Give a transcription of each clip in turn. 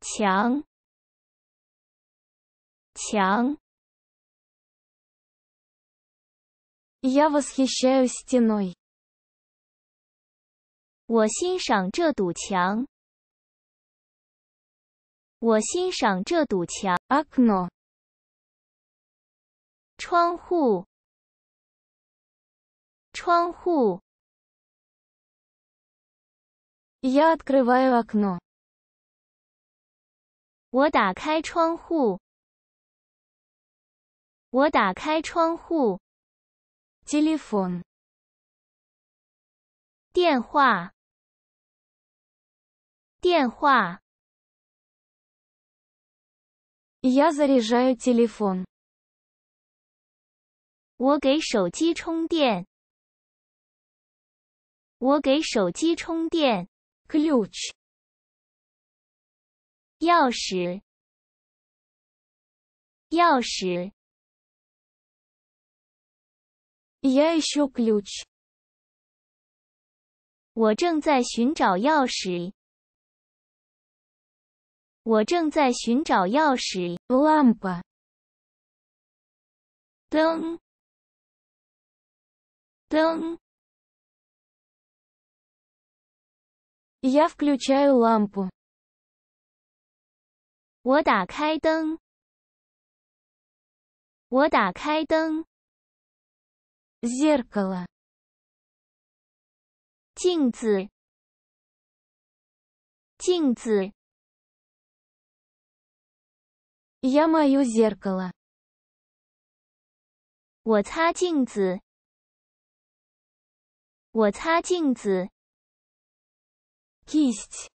墙，墙。Я восхищаюсь стеной。我欣赏这堵墙。我欣赏这堵墙。окно，窗户，窗户。Я открываю окно。我打开窗户。我打开窗户。Телефон。电话。电话。Я заряжаю телефон。我给手机充电。我给手机充电。Clutch，钥匙，钥匙。Yes, c l u c h 我正在寻找钥匙。我正在寻找钥匙。Lamp，灯，灯。Я включаю лампу。我打开灯。我打开灯。Зеркало。镜子。镜子。Я мою зеркало。我擦镜子。我擦镜子。Kist，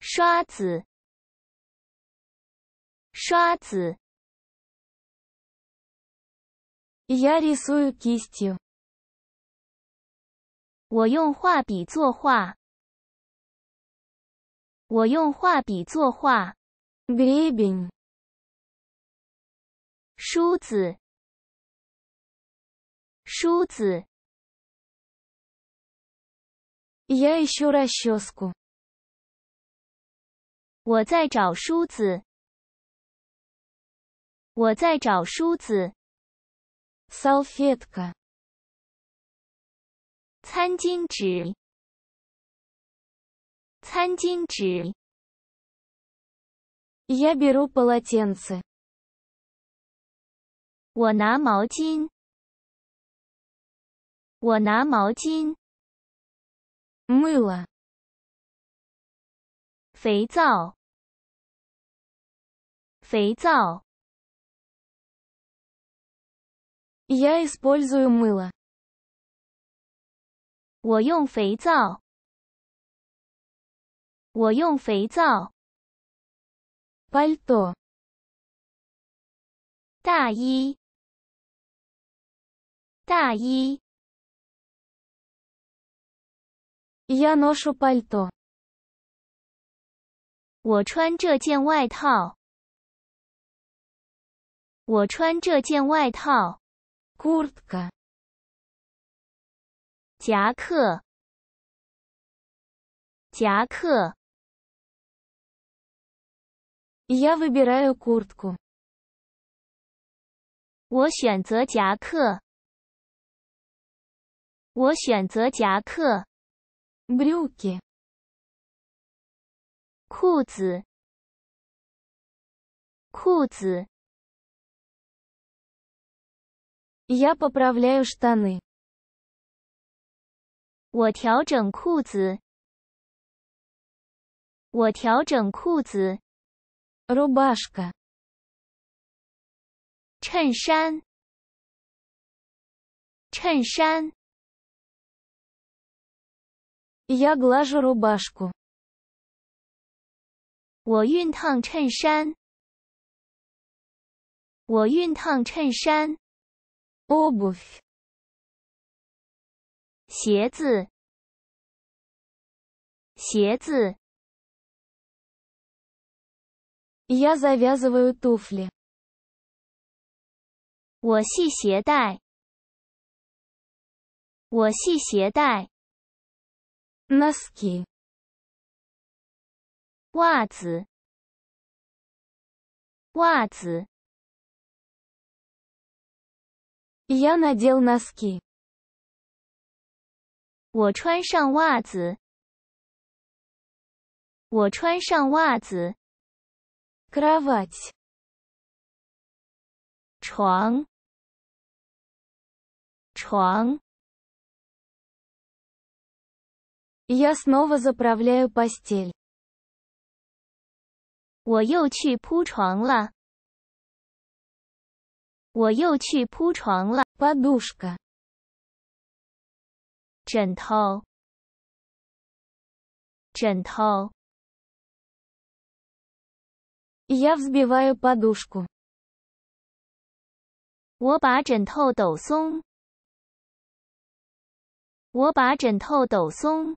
刷子，刷子。y a r i s s 我用画笔作画。我用画笔作画。b i b i 梳子，梳子。Я ищу р а с ч е с к а 我在找梳子。我在找梳子。Салфетка。餐巾纸。餐巾纸。Я беру полотенце。我拿毛巾。我拿毛巾。мыло，肥皂，肥皂。Я использую мыло。我用肥皂。我用肥皂。пальто，大衣，大衣。Я ношу пальто。我穿这件外套。我穿这件外套。Куртка。夹克。夹克。Я выбираю куртку。我选择夹克。我选择夹克。брюки，裤子，裤子。Я поправляю штаны。我调整裤子。我调整裤子。рубашка，衬衫，衬衫。我熨烫衬衫。我熨烫衬衫。Обувь。鞋子。鞋子。我系鞋带。我系鞋带。Naske. 袜子，袜子。Я надел носки. 我穿上袜子。我穿上袜子。Кровать. 床，床。我又去铺床了。我又去铺床了。Палушка。枕头。ч е н т Я взбиваю подушку。我把枕头抖松。我把枕头抖松。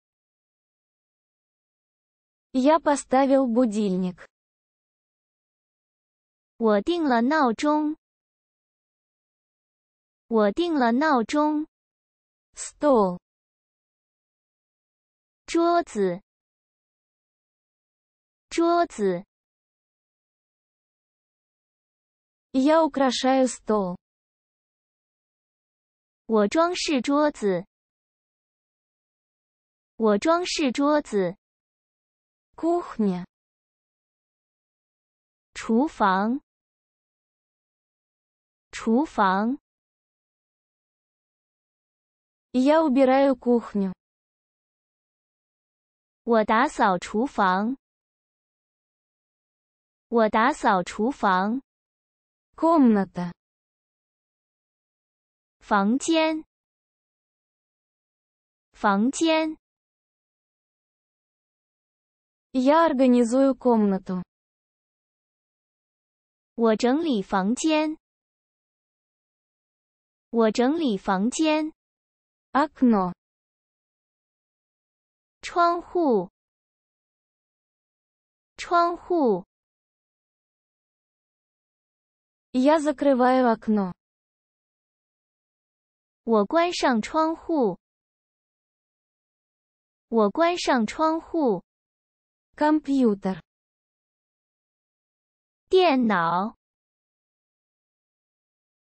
我定了闹钟。我定了闹钟。桌。桌子。桌子。我装饰桌子。我装饰桌子。кухня. 厨房，厨房。Я убираю кухню。我打扫厨房。我打扫厨房。комната，房间，房间。我整理房间。我整理房间。окно，窗户。窗户。我关上窗户。我关上窗户。computer，电脑，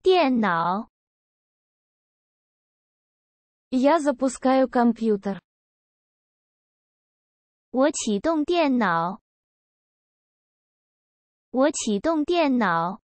电脑。Я запускаю компьютер。我启动电脑。我启动电脑。